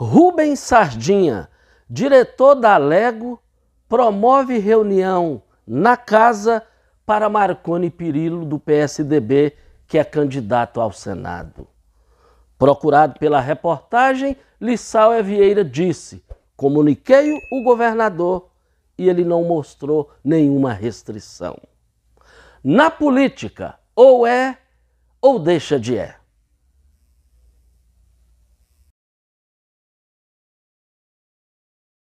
Rubens Sardinha, diretor da Lego, promove reunião na casa para Marconi Pirillo, do PSDB, que é candidato ao Senado. Procurado pela reportagem, Lissau é Vieira disse: comuniquei o governador e ele não mostrou nenhuma restrição. Na política, ou é ou deixa de é.